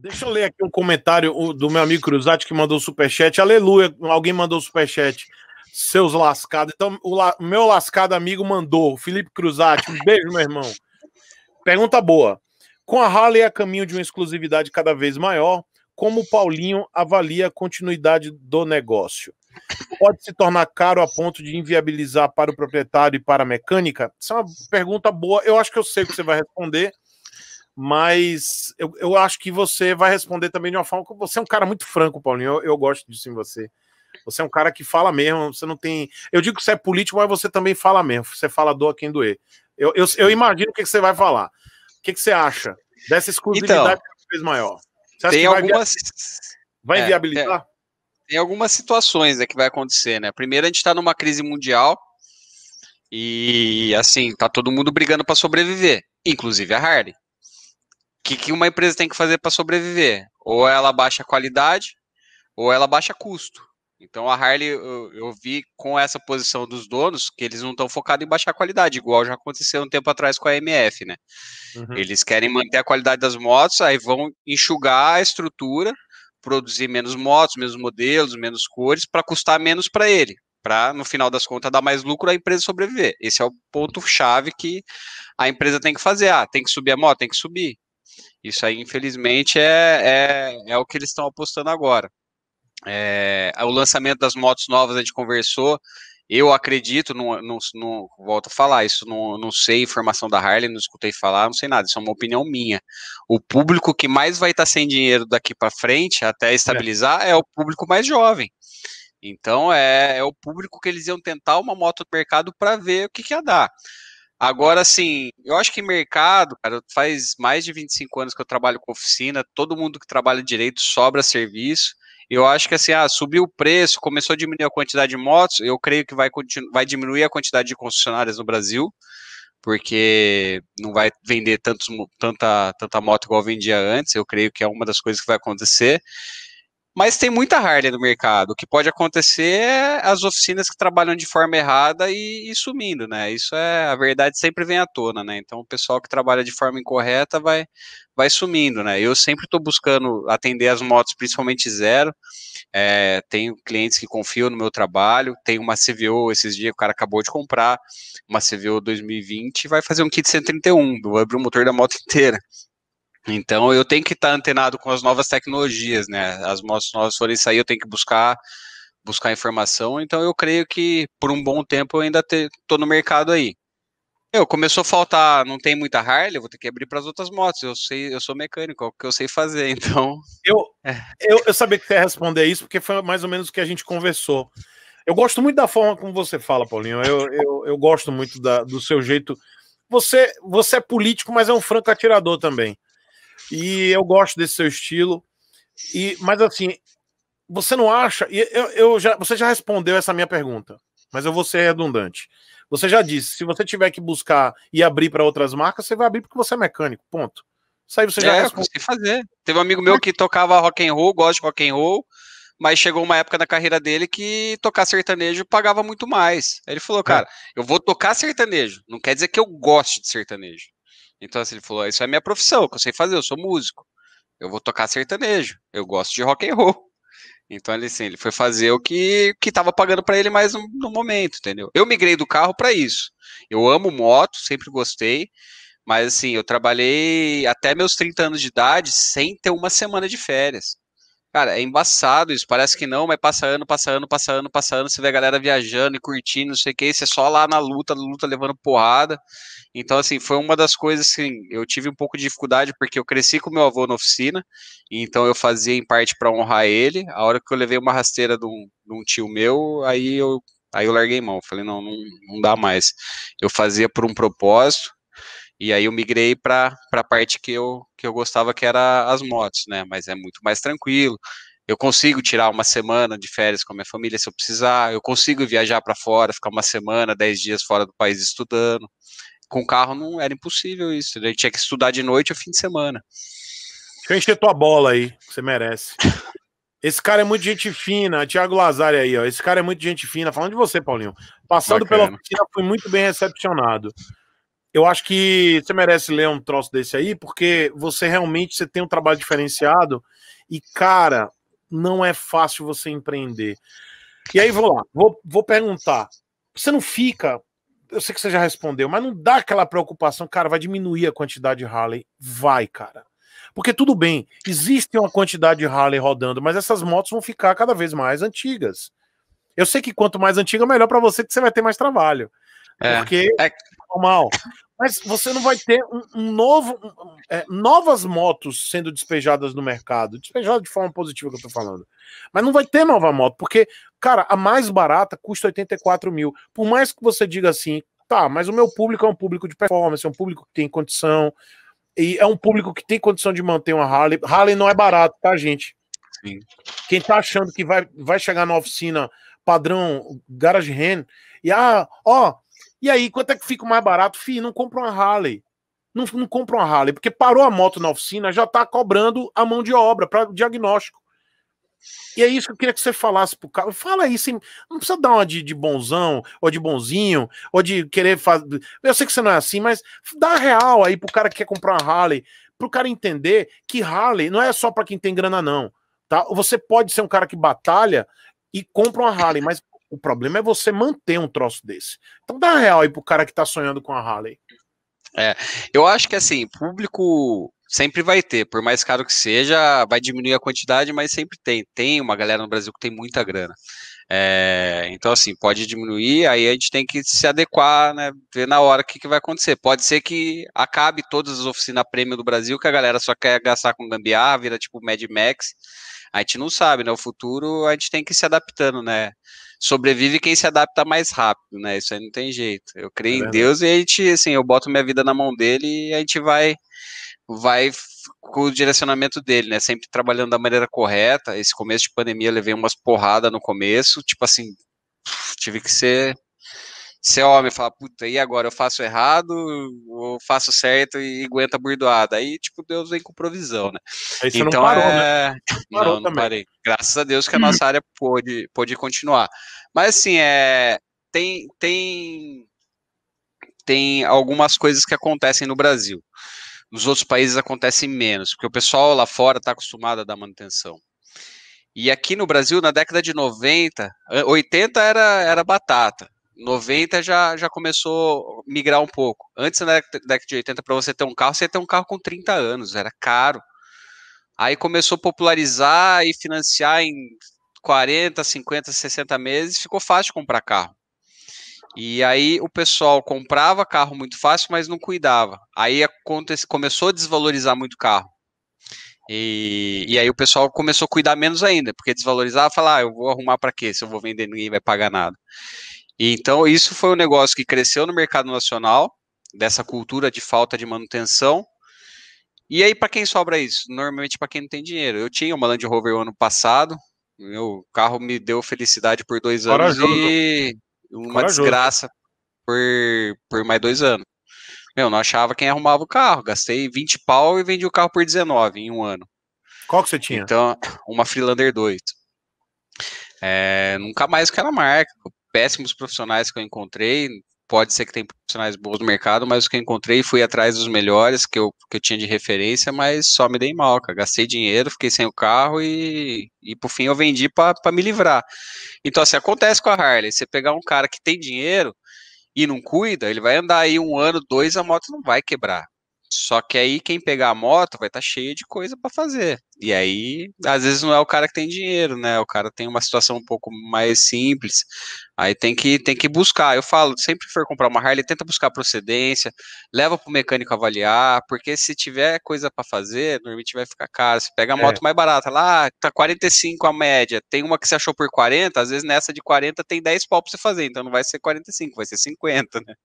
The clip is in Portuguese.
Deixa eu ler aqui um comentário do meu amigo Cruzati que mandou superchat. Aleluia, alguém mandou superchat. Seus lascados. Então, o la... meu lascado amigo mandou, Felipe Cruzati. Um beijo, meu irmão. Pergunta boa. Com a Harley a caminho de uma exclusividade cada vez maior, como o Paulinho avalia a continuidade do negócio? Pode se tornar caro a ponto de inviabilizar para o proprietário e para a mecânica? Essa é uma pergunta boa. Eu acho que eu sei o que você vai responder mas eu, eu acho que você vai responder também de uma forma você é um cara muito franco, Paulinho. Eu, eu gosto disso em você. Você é um cara que fala mesmo, você não tem. Eu digo que você é político, mas você também fala mesmo. Você fala doa quem doer. Eu, eu, eu imagino o que, você vai falar. O que, você acha dessa exclusividade então, cada vez maior? Você tem algumas. Vai, é, é. inviabilizar? É, tem, tem, algumas situações é que vai acontecer, né? Primeiro, a gente está numa crise mundial e, assim, tá todo mundo brigando para sobreviver, inclusive a Harley que, que uma empresa tem que fazer para sobreviver? Ou ela baixa a qualidade, ou ela baixa custo. Então a Harley, eu, eu vi com essa posição dos donos, que eles não estão focados em baixar a qualidade, igual já aconteceu um tempo atrás com a MF, né? Uhum. Eles querem manter a qualidade das motos, aí vão enxugar a estrutura, produzir menos motos, menos modelos, menos cores, para custar menos para ele, para no final das contas dar mais lucro à empresa sobreviver. Esse é o ponto chave que a empresa tem que fazer. Ah, tem que subir a moto, tem que subir. Isso aí, infelizmente, é, é, é o que eles estão apostando agora. É, o lançamento das motos novas a gente conversou. Eu acredito, não, não, volto a falar, isso não, não sei informação da Harley, não escutei falar, não sei nada, isso é uma opinião minha. O público que mais vai estar sem dinheiro daqui para frente, até é. estabilizar, é. é. o público mais jovem. Então é, é o público que eles iam tentar uma moto do mercado para ver o que, que ia dar. Agora, assim, eu acho que mercado, cara, faz mais de 25 anos que eu trabalho com oficina, todo mundo que trabalha direito sobra serviço. Eu acho que assim, ah, subiu o preço, começou a diminuir a quantidade de motos, eu creio que vai, vai diminuir a quantidade de concessionárias no Brasil, porque não vai vender tantos, tanta, tanta moto igual vendia antes, eu creio que é uma das coisas que vai acontecer. Mas tem muita Harley no mercado. O que pode acontecer é as oficinas que trabalham de forma errada e, e sumindo, né? Isso é a verdade sempre vem à tona, né? Então o pessoal que trabalha de forma incorreta vai, vai sumindo, né? Eu sempre estou buscando atender as motos, principalmente zero. É, tenho clientes que confiam no meu trabalho. Tem uma CVO esses dias, o cara acabou de comprar uma CVO 2020 vai fazer um kit 131, vai abrir o motor da moto inteira. Então eu tenho que estar antenado com as novas tecnologias, né? As motos novas forem sair, eu tenho que buscar buscar informação. Então eu creio que por um bom tempo eu ainda estou no mercado aí. Eu começou a faltar, não tem muita Harley, eu vou ter que abrir para as outras motos. Eu sei, eu sou mecânico, é o que eu sei fazer, então. Eu, é. eu, eu sabia que você ia responder isso, porque foi mais ou menos o que a gente conversou. Eu gosto muito da forma como você fala, Paulinho. Eu, eu, eu gosto muito da, do seu jeito. Você, você é político, mas é um franco atirador também. E eu gosto desse seu estilo. E, mas assim, você não acha? Eu, eu já, você já respondeu essa minha pergunta, mas eu vou ser redundante. Você já disse, se você tiver que buscar e abrir para outras marcas, você vai abrir porque você é mecânico, ponto. Isso aí você já é, responde. fazer. Teve um amigo meu que tocava rock and roll, gosta de rock and roll, mas chegou uma época na carreira dele que tocar sertanejo pagava muito mais. Aí ele falou, é. cara, eu vou tocar sertanejo, não quer dizer que eu goste de sertanejo. Então, assim, ele falou: Isso é minha profissão, que eu sei fazer, eu sou músico. Eu vou tocar sertanejo, eu gosto de rock and roll. Então, ele, assim, ele foi fazer o que que tava pagando para ele mais no, no, momento, entendeu? Eu migrei do carro para isso. Eu amo moto, sempre gostei. Mas, assim, eu trabalhei até meus 30 anos de idade sem ter uma semana de férias. Cara, é embaçado isso, parece que não, mas passa ano, passa ano, passa ano, passa ano, você vê a galera viajando e curtindo, não sei o que, você é só lá na luta, luta levando porrada. Então, assim, foi uma das coisas que assim, eu tive um pouco de dificuldade, porque eu cresci com meu avô na oficina, então eu fazia em parte para honrar ele. A hora que eu levei uma rasteira de um, de um tio meu, aí eu, aí eu larguei mão, falei, não, não, não dá mais. Eu fazia por um propósito, e aí eu migrei para a parte que eu, que eu gostava, que era as motos, né? Mas é muito mais tranquilo. Eu consigo tirar uma semana de férias com a minha família se eu precisar. Eu consigo viajar para fora, ficar uma semana, dez dias fora do país estudando. Com carro não era impossível isso. Eu né? tinha que estudar de noite ou fim de semana. Deixa eu encher tua bola aí, você merece. Esse cara é muito gente fina, Thiago Lazari aí, ó. Esse cara é muito gente fina. Falando de você, Paulinho. Passando Bacana. pela oficina, fui muito bem recepcionado eu acho que você merece ler um troço desse aí, porque você realmente você tem um trabalho diferenciado e, cara, não é fácil você empreender. E aí vou lá, vou, vou perguntar. Você não fica, eu sei que você já respondeu, mas não dá aquela preocupação, cara, vai diminuir a quantidade de Harley? Vai, cara. Porque tudo bem, existe uma quantidade de Harley rodando, mas essas motos vão ficar cada vez mais antigas. Eu sei que quanto mais antiga, melhor para você, que você vai ter mais trabalho. É, porque é normal. Mas você não vai ter um, um novo, um, é, novas motos sendo despejadas no mercado. despejadas de forma positiva que eu tô falando. Mas não vai ter nova moto, porque, cara, a mais barata custa 84 mil. Por mais que você diga assim, tá, mas o meu público é um público de performance, é um público que tem condição. E é um público que tem condição de manter uma Harley. Harley não é barato, tá, gente? Sim. Quem tá achando que vai, vai chegar na oficina padrão garage hand e ah, ó, e aí, quanto é que fica mais barato? Fih, não compra uma Harley. Não, não compra uma Harley, porque parou a moto na oficina, já está cobrando a mão de obra para diagnóstico. E é isso que eu queria que você falasse pro cara. Fala isso, assim, não precisa dar uma de, de bonzão, ou de bonzinho, ou de querer fazer. Eu sei que você não é assim, mas dá real aí pro cara que quer comprar uma Harley, pro cara entender que Harley não é só para quem tem grana, não. Tá? Você pode ser um cara que batalha e compra uma Harley, mas o problema é você manter um troço desse. Então dá real aí pro cara que tá sonhando com a Harley. É, eu acho que assim, público sempre vai ter, por mais caro que seja, vai diminuir a quantidade, mas sempre tem. Tem uma galera no Brasil que tem muita grana. É, então, assim, pode diminuir, aí a gente tem que se adequar, né? Ver na hora o que, que vai acontecer. Pode ser que acabe todas as oficinas prêmio do Brasil, que a galera só quer gastar com gambiarra, vira tipo Mad Max. A gente não sabe, né? O futuro a gente tem que ir se adaptando, né? sobrevive quem se adapta mais rápido, né? Isso aí não tem jeito. Eu creio é em Deus e a gente, assim, eu boto minha vida na mão dele e a gente vai vai com o direcionamento dele, né? Sempre trabalhando da maneira correta. Esse começo de pandemia eu levei umas porradas no começo, tipo assim, tive que ser ser homem, falar, puta, e agora? Eu faço errado ou faço certo e aguenta a burdoada? Aí, tipo, Deus vem com provisão, né? Aí você então, né? é, não parou, é... né? parou não, também. parei. Graças a Deus que a hum. nossa área pôde, pôde continuar. Mas, assim, é... tem, tem, tem algumas coisas que acontecem no Brasil. Nos outros países acontecem menos, porque o pessoal lá fora está acostumado a dar manutenção. E aqui no Brasil, na década de 90, 80 eh, era, era batata. 90 já, já começou a migrar um pouco. Antes na década de 80, para você ter um carro, você ia ter um carro com 30 anos, era caro. Aí começou a popularizar e financiar em 40, 50, 60 meses, ficou fácil comprar carro. E aí o pessoal comprava carro muito fácil, mas não cuidava. Aí acontece, começou a desvalorizar muito o carro. E, e, aí o pessoal começou a cuidar menos ainda, porque desvalorizava, falar, ah, eu vou arrumar para quê? Se eu vou vender, ninguém vai pagar nada então isso foi um negócio que cresceu no mercado nacional, dessa cultura de falta de manutenção. E aí para quem sobra isso? Normalmente para quem não tem dinheiro. Eu tinha uma Land Rover ano passado, meu carro me deu felicidade por dois anos e uma desgraça por, por mais dois anos. eu não achava quem arrumava o carro. Gastei 20 pau e vendi o carro por 19 em um ano. Qual que você tinha? Então, uma Freelander 2. É, nunca mais que era marca péssimos profissionais que eu encontrei. Pode ser que tem profissionais bons no mercado, mas os que eu encontrei fui atrás dos melhores que eu, que eu tinha de referência, mas só me dei mal, cara. Gastei dinheiro, fiquei sem o carro e, e por fim eu vendi para me livrar. Então, assim, acontece com a Harley. Você pegar um cara que tem dinheiro e não cuida, ele vai andar aí um ano, dois, a moto não vai quebrar. Só que aí quem pegar a moto vai estar tá cheia de coisa para fazer. E aí, às vezes não é o cara que tem dinheiro, né? O cara tem uma situação um pouco mais simples. Aí tem que tem que buscar. Eu falo, sempre que for comprar uma Harley, tenta buscar procedência, leva para o mecânico avaliar, porque se tiver coisa para fazer, normalmente vai ficar caro. Você pega a é. moto é. mais barata lá, tá 45 a média. Tem uma que você achou por 40, às vezes nessa de 40 tem 10 pau para você fazer, então não vai ser 45, vai ser 50, né?